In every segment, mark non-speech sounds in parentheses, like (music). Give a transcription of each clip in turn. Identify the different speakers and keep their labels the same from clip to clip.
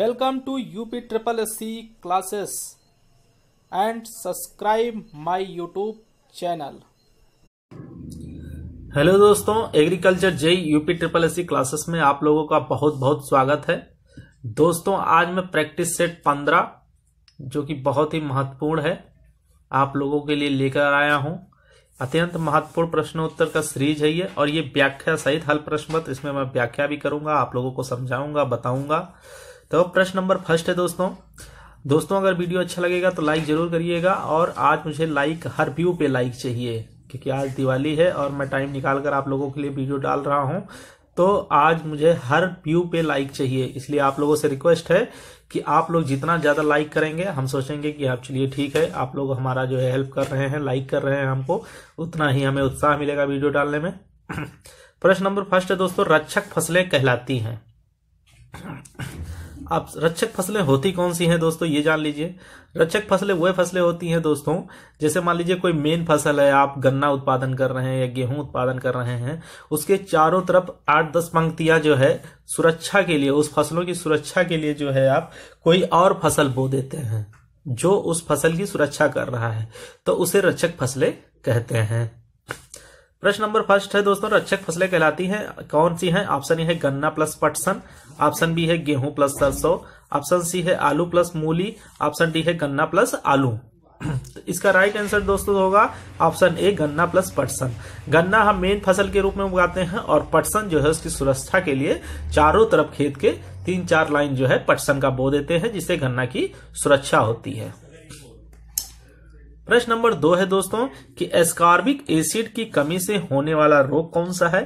Speaker 1: welcome to UP triple S C classes and subscribe my YouTube channel hello दोस्तों agriculture जय UP triple S C classes में आप लोगों का बहुत बहुत स्वागत है दोस्तों आज मैं प्रैक्टिस सेट पंद्रह जो कि बहुत ही महत्वपूर्ण है आप लोगों के लिए लेकर आया हूं अत्यंत महत्वपूर्ण प्रश्नोत्तर का सीरीज है ये और ये व्याख्या सहित हल प्रश्न इसमें मैं व्याख्या भी करूंगा आप लोगों को समझाऊंगा बताऊंगा तो प्रश्न नंबर फर्स्ट है दोस्तों दोस्तों अगर वीडियो अच्छा लगेगा तो लाइक जरूर करिएगा और आज मुझे लाइक हर व्यू पे लाइक चाहिए क्योंकि आज दिवाली है और मैं टाइम निकाल कर आप लोगों के लिए वीडियो डाल रहा हूं तो आज मुझे हर व्यू पे लाइक चाहिए इसलिए आप लोगों से रिक्वेस्ट है कि आप लोग जितना ज़्यादा लाइक करेंगे हम सोचेंगे कि आप चलिए ठीक है आप लोग हमारा जो है हेल्प कर रहे हैं लाइक कर रहे हैं हमको उतना ही हमें उत्साह मिलेगा वीडियो डालने में (clears throat) प्रश्न नंबर फर्स्ट है दोस्तों रक्षक फसलें कहलाती हैं (clears throat) अब रक्षक फसलें होती कौन सी हैं दोस्तों ये जान लीजिए रक्षक फसलें वह फसलें होती हैं दोस्तों जैसे मान लीजिए कोई मेन फसल है आप गन्ना उत्पादन कर रहे हैं या गेहूं उत्पादन कर रहे हैं उसके चारों तरफ आठ दस पंक्तियां जो है सुरक्षा के लिए उस फसलों की सुरक्षा के लिए जो है आप कोई और फसल बो देते हैं जो उस फसल की सुरक्षा कर रहा है तो उसे रक्षक फसलें कहते हैं प्रश्न नंबर फर्स्ट है दोस्तों रक्षक फसलें कहलाती हैं कौन सी हैं ऑप्शन ए है गन्ना प्लस पटसन ऑप्शन बी है गेहूं प्लस सरसों ऑप्शन सी है आलू प्लस मूली ऑप्शन डी है गन्ना प्लस आलू (clears throat) तो इसका राइट आंसर दोस्तों होगा ऑप्शन ए गन्ना प्लस पटसन गन्ना हम मेन फसल के रूप में उगाते हैं और पटसन जो है उसकी सुरक्षा के लिए चारों तरफ खेत के तीन चार लाइन जो है पटसन का बो देते हैं जिससे गन्ना की सुरक्षा होती है प्रश्न नंबर दो है दोस्तों कि एस्कार्बिक एसिड की कमी से होने वाला रोग कौन सा है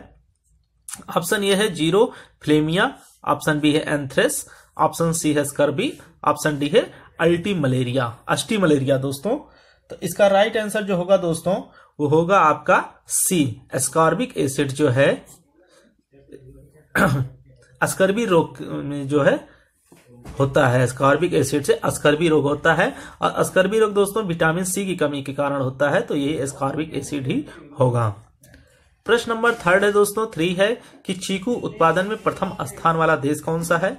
Speaker 1: ऑप्शन ये है जीरो फ्लेमिया ऑप्शन बी है एंथ्रेस ऑप्शन सी है स्कर्बी ऑप्शन डी है अल्टी मलेरिया अष्टी मलेरिया दोस्तों तो इसका राइट आंसर जो होगा दोस्तों वो होगा आपका सी एस्कार्बिक एसिड जो है अस्कर्बी (coughs) रोग में जो है होता है स्कॉर्बिक एसिड से अस्कर्बी रोग होता है और अस्कर्बी रोग दोस्तों विटामिन सी की कमी के कारण होता है तो ये स्कॉर्बिक एसिड ही होगा प्रश्न नंबर थर्ड है दोस्तों थ्री है कि चीकू उत्पादन में प्रथम स्थान वाला देश कौन सा है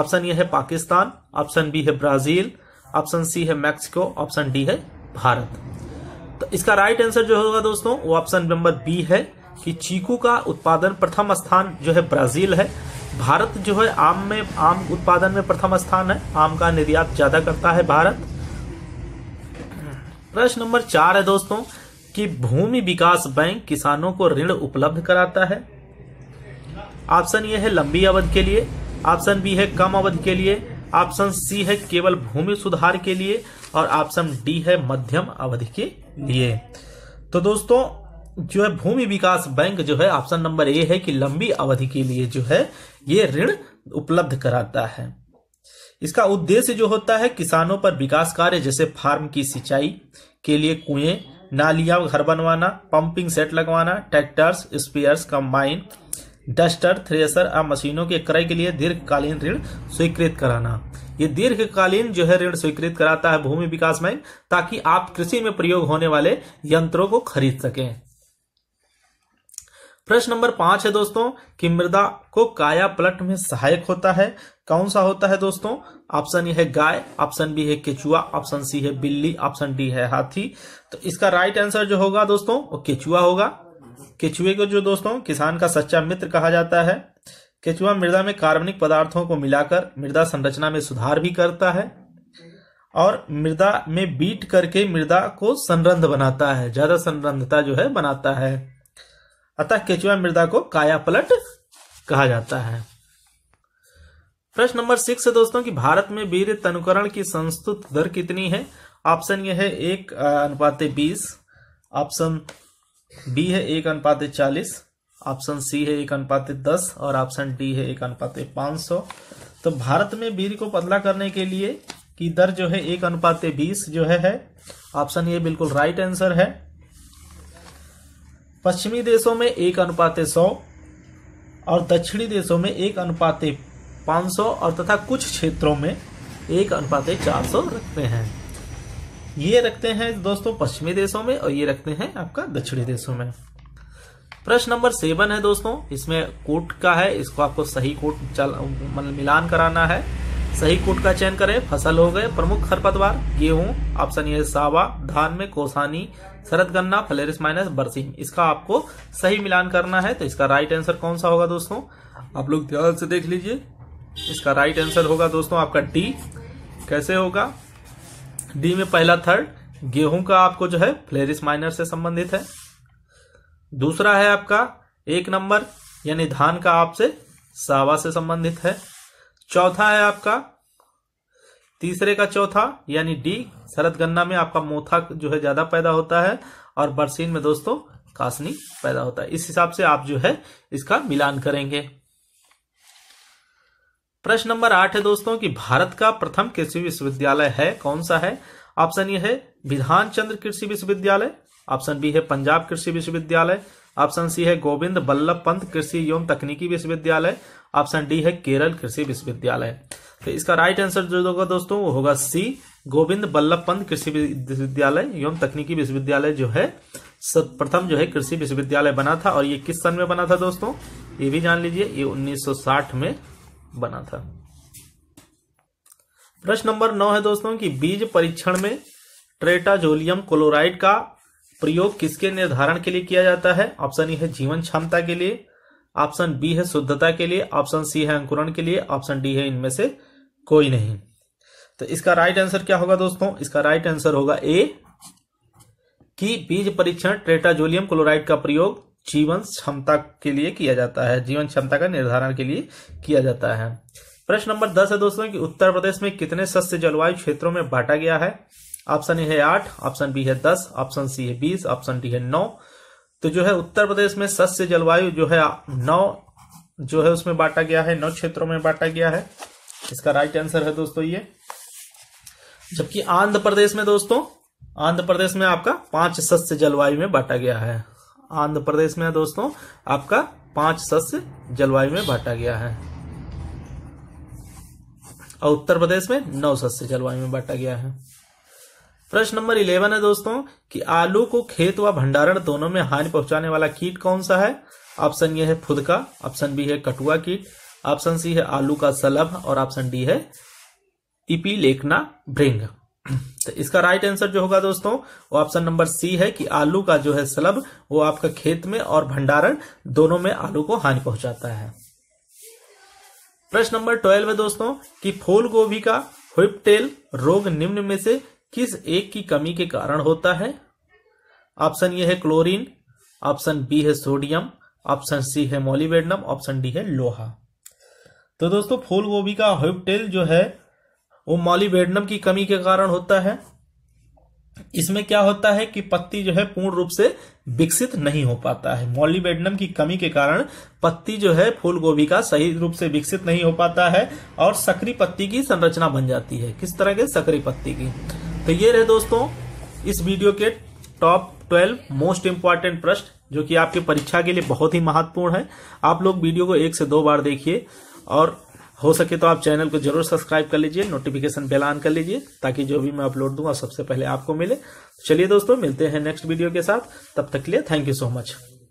Speaker 1: ऑप्शन ये है पाकिस्तान ऑप्शन बी है ब्राजील ऑप्शन सी है मैक्सिको ऑप्शन डी है भारत तो इसका राइट आंसर जो होगा दोस्तों वो ऑप्शन नंबर बी है कि चीकू का उत्पादन प्रथम स्थान जो है ब्राजील है भारत जो है आम में आम उत्पादन में प्रथम स्थान है आम का निर्यात ज्यादा करता है भारत प्रश्न नंबर चार है दोस्तों कि भूमि विकास बैंक किसानों को ऋण उपलब्ध कराता है ऑप्शन ये है लंबी अवधि के लिए ऑप्शन बी है कम अवधि के लिए ऑप्शन सी है केवल भूमि सुधार के लिए और ऑप्शन डी है मध्यम अवधि के लिए तो दोस्तों जो है भूमि विकास बैंक जो है ऑप्शन नंबर ए है कि लंबी अवधि के लिए जो है ये ऋण उपलब्ध कराता है इसका उद्देश्य जो होता है किसानों पर विकास कार्य जैसे फार्म की सिंचाई के लिए कुएं नालियां घर बनवाना पंपिंग सेट लगवाना tractors sprayers combine duster thresher और मशीनों के क्रय के लिए दीर्घकालीन ऋण स्वीकृत कराना ये दीर्घकालीन जो है ऋण स्वीकृत कराता है भूमि विकास बैंक ताकि आप कृषि में प्रयोग होने वाले यंत्रों को खरीद सकें प्रश्न नंबर पांच है दोस्तों कि मृदा को काया पलट में सहायक होता है कौन सा होता है दोस्तों ऑप्शन ये है गाय ऑप्शन बी है केचुआ ऑप्शन सी है बिल्ली ऑप्शन डी है हाथी तो इसका राइट आंसर जो होगा दोस्तों वो केचुआ होगा केचुए को जो दोस्तों किसान का सच्चा मित्र कहा जाता है केचुआ मृदा में कार्बनिक पदार्थों को मिलाकर मृदा संरचना में सुधार भी करता है और मृदा में बीट करके मृदा को संरंध बनाता है ज्यादा संरंधता जो है बनाता है अतः केचुआ मृदा को कायापलट कहा जाता है प्रश्न नंबर सिक्स है दोस्तों कि भारत में वीर तनुकरण की संस्तुत दर कितनी है ऑप्शन ये है एक अनुपात बीस ऑप्शन बी है एक अनुपात चालीस ऑप्शन सी है एक अनुपात दस और ऑप्शन डी है एक अनुपात पांच सौ तो भारत में वीर को पतला करने के लिए की दर जो है एक अनुपात बीस जो है ऑप्शन ये बिल्कुल राइट आंसर है पश्चिमी देशों में एक अनुपात सौ और दक्षिणी देशों में एक अनुपात पाँच सौ और तथा कुछ क्षेत्रों में एक अनुपात चार सौ रखते हैं ये रखते हैं दोस्तों पश्चिमी देशों में और ये रखते हैं आपका दक्षिणी देशों में प्रश्न नंबर सेवन है दोस्तों इसमें कोट का है इसको आपको सही कोट मिलान कराना है सही कोट का चयन करें फसल हो गए प्रमुख खरपतवार गेहूं ऑप्शन ये सावा धान में कोसानी शरद गन्ना फलेरिस माइनस बरसीम इसका आपको सही मिलान करना है तो इसका राइट आंसर कौन सा होगा दोस्तों आप लोग ध्यान से देख लीजिए इसका राइट आंसर होगा दोस्तों आपका डी कैसे होगा डी में पहला थर्ड गेहूं का आपको जो है फ्लेरिस माइनर से संबंधित है दूसरा है आपका एक नंबर यानी धान का आपसे सावा से संबंधित है चौथा है आपका तीसरे का चौथा यानी डी शरद गन्ना में आपका मोथा जो है ज्यादा पैदा होता है और बरसीन में दोस्तों कासनी पैदा होता है इस हिसाब से आप जो है इसका मिलान करेंगे प्रश्न नंबर आठ है दोस्तों कि भारत का प्रथम कृषि विश्वविद्यालय है कौन सा है ऑप्शन ये है विधान चंद्र कृषि विश्वविद्यालय ऑप्शन बी है पंजाब कृषि विश्वविद्यालय ऑप्शन सी है गोविंद बल्लभ पंत कृषि एवं तकनीकी विश्वविद्यालय ऑप्शन डी है केरल कृषि विश्वविद्यालय तो इसका राइट आंसर जो होगा दोस्तों वो होगा सी गोविंद बल्लभ पंत कृषि विश्वविद्यालय एवं तकनीकी विश्वविद्यालय जो है प्रथम जो है कृषि विश्वविद्यालय बना था और ये किस सन में बना था दोस्तों ये भी जान लीजिए ये 1960 में बना था प्रश्न नंबर नौ है दोस्तों कि बीज परीक्षण में ट्रेटाजोलियम क्लोराइड का प्रयोग किसके निर्धारण के लिए किया जाता है ऑप्शन ए है जीवन क्षमता के लिए ऑप्शन बी है शुद्धता के लिए ऑप्शन सी है अंकुरण के लिए ऑप्शन डी है इनमें से कोई नहीं तो इसका राइट आंसर क्या होगा दोस्तों इसका राइट आंसर होगा ए कि बीज परीक्षण ट्रेटाजोलियम क्लोराइड का प्रयोग जीवन क्षमता के लिए किया जाता है जीवन क्षमता का निर्धारण के लिए किया जाता है प्रश्न नंबर दस है दोस्तों कि उत्तर प्रदेश में कितने सस्य जलवायु क्षेत्रों में बांटा गया है ऑप्शन ए है आठ ऑप्शन बी है दस ऑप्शन सी है बीस ऑप्शन डी है नौ तो जो है उत्तर प्रदेश में सस्य जलवायु जो है नौ जो है उसमें बांटा गया है नौ क्षेत्रों में बांटा गया है इसका राइट आंसर है दोस्तों ये जबकि आंध्र प्रदेश में दोस्तों आंध्र प्रदेश में आपका पांच सस्य जलवायु में बांटा गया है आंध्र प्रदेश में दोस्तों आपका पांच सस्य जलवायु में बांटा गया है और उत्तर प्रदेश में नौ सस्य जलवायु में बांटा गया है प्रश्न नंबर इलेवन है दोस्तों कि आलू को खेत व भंडारण दोनों में हानि पहुंचाने वाला कीट कौन सा है ऑप्शन ये है फुदका ऑप्शन बी है कटुआ कीट ऑप्शन सी है आलू का सलभ और ऑप्शन डी है इपी लेखना भृंग तो इसका राइट आंसर जो होगा दोस्तों वो ऑप्शन नंबर सी है कि आलू का जो है सलभ वो आपका खेत में और भंडारण दोनों में आलू को हानि पहुंचाता है प्रश्न नंबर ट्वेल्व है दोस्तों कि फूल गोभी का हुईपटेल रोग निम्न में से किस एक की कमी के कारण होता है ऑप्शन ये है क्लोरीन ऑप्शन बी है सोडियम ऑप्शन सी है मोलिवेडनम ऑप्शन डी है लोहा तो दोस्तों फूल गोभी का हिपटेल जो है वो मॉलीबेडनम की कमी के कारण होता है इसमें क्या होता है कि पत्ती जो है पूर्ण रूप से विकसित नहीं हो पाता है मॉलीबेडनम की कमी के कारण पत्ती जो है फूल गोभी का सही रूप से विकसित नहीं हो पाता है और सक्री पत्ती की संरचना बन जाती है किस तरह के सक्री पत्ती की तो ये रहे दोस्तों इस वीडियो के टॉप ट्वेल्व मोस्ट इंपॉर्टेंट प्रश्न जो कि आपके परीक्षा के लिए बहुत ही महत्वपूर्ण है आप लोग वीडियो को एक से दो बार देखिए और हो सके तो आप चैनल को जरूर सब्सक्राइब कर लीजिए नोटिफिकेशन बेल ऑन कर लीजिए ताकि जो भी मैं अपलोड दूंगा सबसे पहले आपको मिले तो चलिए दोस्तों मिलते हैं नेक्स्ट वीडियो के साथ तब तक के लिए थैंक यू सो मच